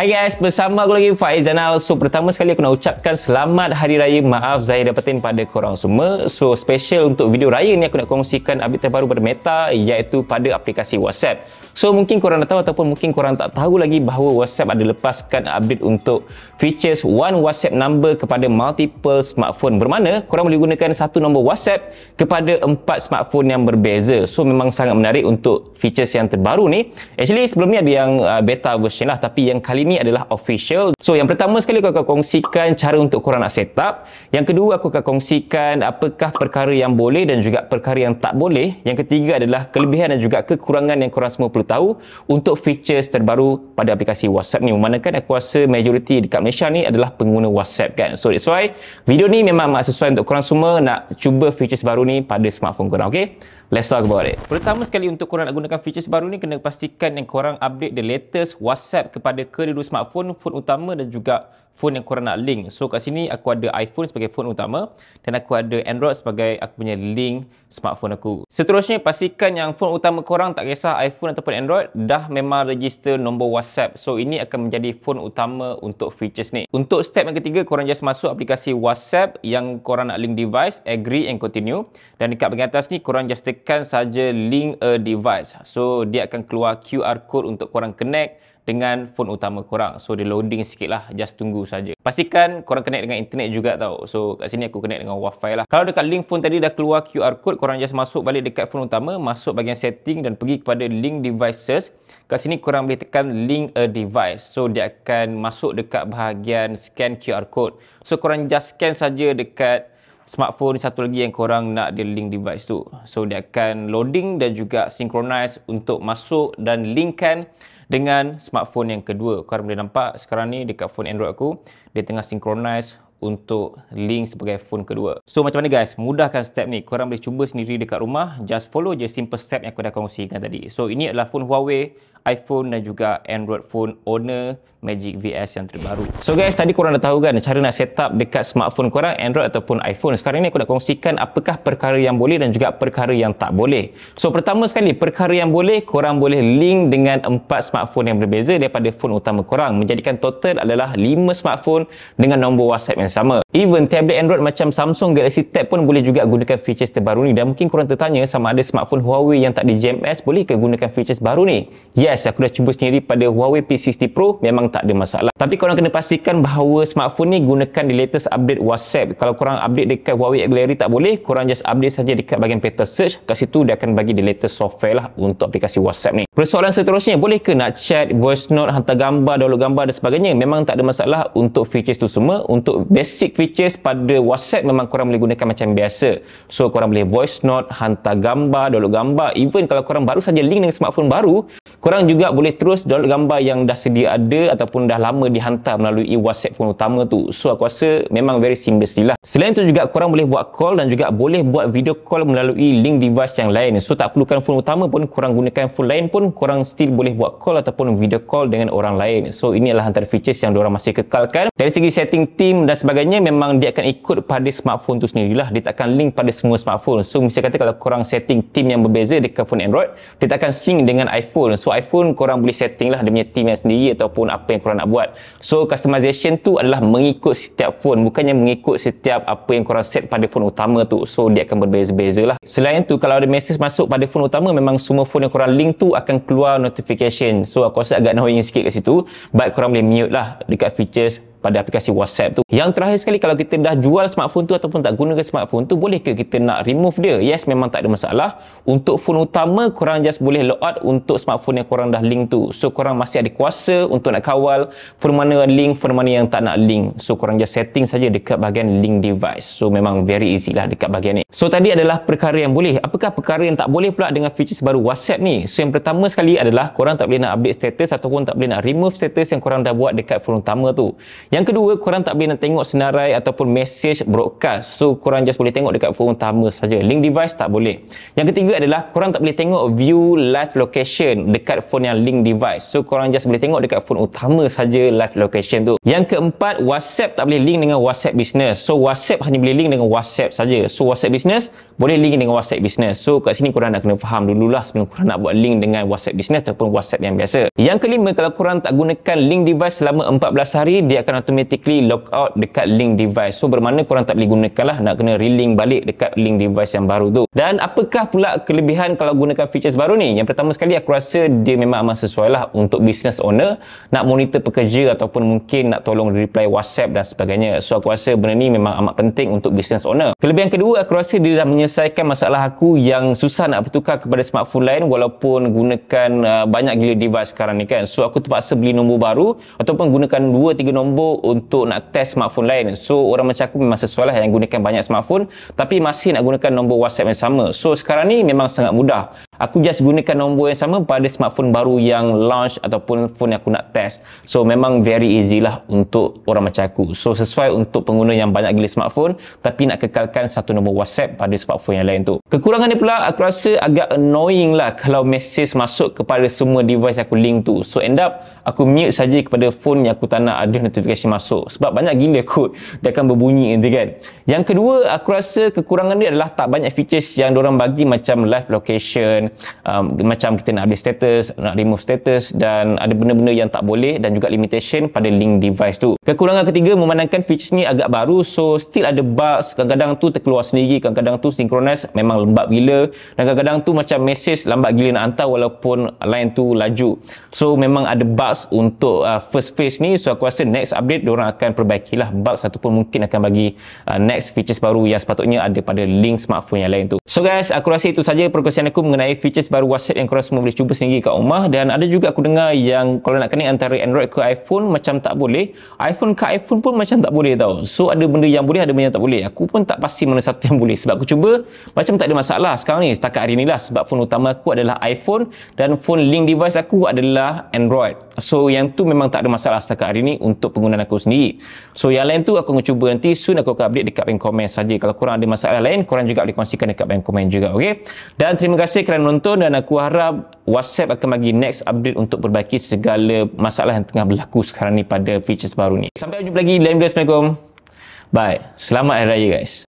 Hai guys, bersama aku lagi Faiz Zainal. So, pertama sekali aku nak ucapkan selamat Hari Raya. Maaf Zahir dapetin pada korang semua. So, special untuk video raya ni aku nak kongsikan update terbaru pada Meta iaitu pada aplikasi WhatsApp. So, mungkin korang dah tahu ataupun mungkin korang tak tahu lagi bahawa WhatsApp ada lepaskan update untuk features one WhatsApp number kepada multiple smartphone. Bermana korang boleh gunakan satu nombor WhatsApp kepada empat smartphone yang berbeza. So, memang sangat menarik untuk features yang terbaru ni. Actually, sebelum ni ada yang uh, beta version lah tapi yang kali ni ini adalah official. So yang pertama sekali aku akan kongsikan cara untuk korang nak set up. Yang kedua aku akan kongsikan apakah perkara yang boleh dan juga perkara yang tak boleh. Yang ketiga adalah kelebihan dan juga kekurangan yang korang semua perlu tahu untuk features terbaru pada aplikasi WhatsApp ni. Memandangkan aku rasa majoriti dekat Malaysia ni adalah pengguna WhatsApp kan. So that's why video ni memang amat sesuai untuk korang semua nak cuba features baru ni pada smartphone korang. Okay? Let's talk about it. Pertama sekali untuk korang nak gunakan features baru ni kena pastikan yang korang update the latest WhatsApp kepada kedua dua smartphone, phone utama dan juga phone yang korang nak link. So kat sini aku ada iPhone sebagai phone utama dan aku ada Android sebagai aku punya link smartphone aku. Seterusnya pastikan yang phone utama korang tak kisah iPhone ataupun Android dah memang register nombor WhatsApp. So ini akan menjadi phone utama untuk features ni. Untuk step yang ketiga korang just masuk aplikasi WhatsApp yang korang nak link device, agree and continue dan dekat bahagian atas ni korang just tekan saja link a device. So dia akan keluar QR code untuk korang connect dengan phone utama korang. So dia loading sikit lah, just tunggu saja. Pastikan korang connect dengan internet juga tau. So kat sini aku connect dengan wifi lah. Kalau dekat link phone tadi dah keluar QR code, korang just masuk balik dekat phone utama, masuk bagian setting dan pergi kepada link devices. Kat sini korang boleh tekan link a device. So dia akan masuk dekat bahagian scan QR code. So korang just scan saja dekat smartphone satu lagi yang korang nak di link device tu. So dia akan loading dan juga synchronize untuk masuk dan linkkan dengan smartphone yang kedua. Korang boleh nampak sekarang ni dekat phone Android aku, dia tengah synchronize untuk link sebagai phone kedua. So macam mana guys, mudahkan step ni. Korang boleh cuba sendiri dekat rumah. Just follow je simple step yang aku dah kongsikan tadi. So ini adalah phone Huawei, iPhone dan juga Android phone owner Magic VS yang terbaru. So guys, tadi korang dah tahu kan cara nak set up dekat smartphone korang Android ataupun iPhone. Sekarang ni aku dah kongsikan apakah perkara yang boleh dan juga perkara yang tak boleh. So pertama sekali, perkara yang boleh, korang boleh link dengan empat smartphone yang berbeza daripada phone utama korang. Menjadikan total adalah 5 smartphone dengan nombor WhatsApp yang yang sama. Even tablet Android macam Samsung Galaxy Tab pun boleh juga gunakan features terbaru ni dan mungkin korang tertanya sama ada smartphone Huawei yang tak ada GMS boleh ke gunakan features baru ni? Yes, aku dah cuba sendiri pada Huawei P60 Pro memang tak ada masalah. Tapi korang kena pastikan bahawa smartphone ni gunakan di latest update WhatsApp. Kalau korang update dekat Huawei App Gallery tak boleh, korang just update saja dekat bahagian Peta Search. Kat situ dia akan bagi di latest software lah untuk aplikasi WhatsApp ni. Persoalan seterusnya, boleh ke nak chat, voice note, hantar gambar, download gambar dan sebagainya? Memang tak ada masalah untuk features tu semua. Untuk basic features pada WhatsApp memang korang boleh gunakan macam biasa. So korang boleh voice note, hantar gambar, download gambar, even kalau korang baru saja link dengan smartphone baru, Korang juga boleh terus download gambar yang dah sedia ada ataupun dah lama dihantar melalui WhatsApp phone utama tu. So aku rasa memang very seamless lah. Selain itu juga korang boleh buat call dan juga boleh buat video call melalui link device yang lain. So tak perlukan phone utama pun korang gunakan phone lain pun korang still boleh buat call ataupun video call dengan orang lain. So ini adalah antara features yang diorang masih kekalkan. Dari segi setting team dan sebagainya memang dia akan ikut pada smartphone tu sendirilah. Dia takkan link pada semua smartphone. So misalnya kata kalau korang setting team yang berbeza dekat phone Android, dia takkan akan sync dengan iPhone. So iPhone korang boleh setting lah dia punya team yang sendiri ataupun apa yang korang nak buat so customization tu adalah mengikut setiap phone bukannya mengikut setiap apa yang korang set pada phone utama tu so dia akan berbeza-beza lah selain tu kalau ada message masuk pada phone utama memang semua phone yang korang link tu akan keluar notification so aku rasa agak annoying sikit kat situ but korang boleh mute lah dekat features pada aplikasi WhatsApp tu. Yang terakhir sekali kalau kita dah jual smartphone tu ataupun tak gunakan smartphone tu boleh ke kita nak remove dia? Yes memang tak ada masalah. Untuk phone utama korang just boleh log out untuk smartphone yang mana korang dah link tu. So korang masih ada kuasa untuk nak kawal phone mana link, phone mana yang tak nak link. So korang just setting saja dekat bahagian link device. So memang very easy lah dekat bahagian ni. So tadi adalah perkara yang boleh. Apakah perkara yang tak boleh pula dengan features baru WhatsApp ni? So yang pertama sekali adalah korang tak boleh nak update status ataupun tak boleh nak remove status yang korang dah buat dekat phone utama tu. Yang kedua, korang tak boleh nak tengok senarai ataupun message broadcast. So korang just boleh tengok dekat phone utama saja. Link device tak boleh. Yang ketiga adalah korang tak boleh tengok view live location dekat dekat phone yang link device. So korang just boleh tengok dekat phone utama saja live location tu. Yang keempat, WhatsApp tak boleh link dengan WhatsApp Business. So WhatsApp hanya boleh link dengan WhatsApp saja. So WhatsApp Business boleh link dengan WhatsApp Business. So kat sini korang nak kena faham dululah sebelum korang nak buat link dengan WhatsApp Business ataupun WhatsApp yang biasa. Yang kelima, kalau korang tak gunakan link device selama 14 hari, dia akan automatically log out dekat link device. So bermakna korang tak boleh lah nak kena relink balik dekat link device yang baru tu. Dan apakah pula kelebihan kalau gunakan features baru ni? Yang pertama sekali aku rasa dia memang amat sesuai lah untuk business owner nak monitor pekerja ataupun mungkin nak tolong reply whatsapp dan sebagainya so aku rasa benda ni memang amat penting untuk business owner kelebihan kedua aku rasa dia dah menyelesaikan masalah aku yang susah nak bertukar kepada smartphone lain walaupun gunakan uh, banyak gila device sekarang ni kan so aku terpaksa beli nombor baru ataupun gunakan 2-3 nombor untuk nak test smartphone lain so orang macam aku memang sesuai lah yang gunakan banyak smartphone tapi masih nak gunakan nombor whatsapp yang sama so sekarang ni memang sangat mudah aku just gunakan nombor yang sama pada smartphone baru yang launch ataupun phone yang aku nak test so memang very easy lah untuk orang macam aku so sesuai untuk pengguna yang banyak gila smartphone tapi nak kekalkan satu nombor whatsapp pada smartphone yang lain tu kekurangan dia pula aku rasa agak annoying lah kalau message masuk kepada semua device yang aku link tu so end up aku mute saja kepada phone yang aku tak nak ada notifikasi masuk sebab banyak gila kot dia akan berbunyi nanti kan yang kedua aku rasa kekurangan dia adalah tak banyak features yang diorang bagi macam live location um, macam kita nak update status, nak remove status dan ada benda-benda yang tak boleh dan juga limitation pada link device tu. Kekurangan ketiga memandangkan features ni agak baru so still ada bugs, kadang-kadang tu terkeluar sendiri, kadang-kadang tu synchronize memang lembab gila dan kadang-kadang tu macam message lambat gila nak hantar walaupun line tu laju. So memang ada bugs untuk uh, first phase ni so aku rasa next update diorang akan perbaikilah bugs ataupun mungkin akan bagi uh, next features baru yang sepatutnya ada pada link smartphone yang lain tu. So guys, aku rasa itu saja perkongsian aku mengenai features baru WhatsApp yang korang semua boleh cuba sendiri kat rumah dan ada juga aku dengar yang kalau nak connect antara Android ke iPhone macam tak boleh iPhone ke iPhone pun macam tak boleh tau so ada benda yang boleh ada benda yang tak boleh aku pun tak pasti mana satu yang boleh sebab aku cuba macam tak ada masalah sekarang ni setakat hari ni lah sebab phone utama aku adalah iPhone dan phone link device aku adalah Android so yang tu memang tak ada masalah setakat hari ni untuk penggunaan aku sendiri so yang lain tu aku nak cuba nanti soon aku akan update dekat komen saja kalau korang ada masalah lain korang juga boleh kongsikan dekat komen juga okey dan terima kasih kerana menonton dan aku harap WhatsApp akan bagi next update untuk perbaiki segala masalah yang tengah berlaku sekarang ni pada features baru ni. Sampai jumpa lagi. Assalamualaikum. Bye. Selamat Hari Raya guys.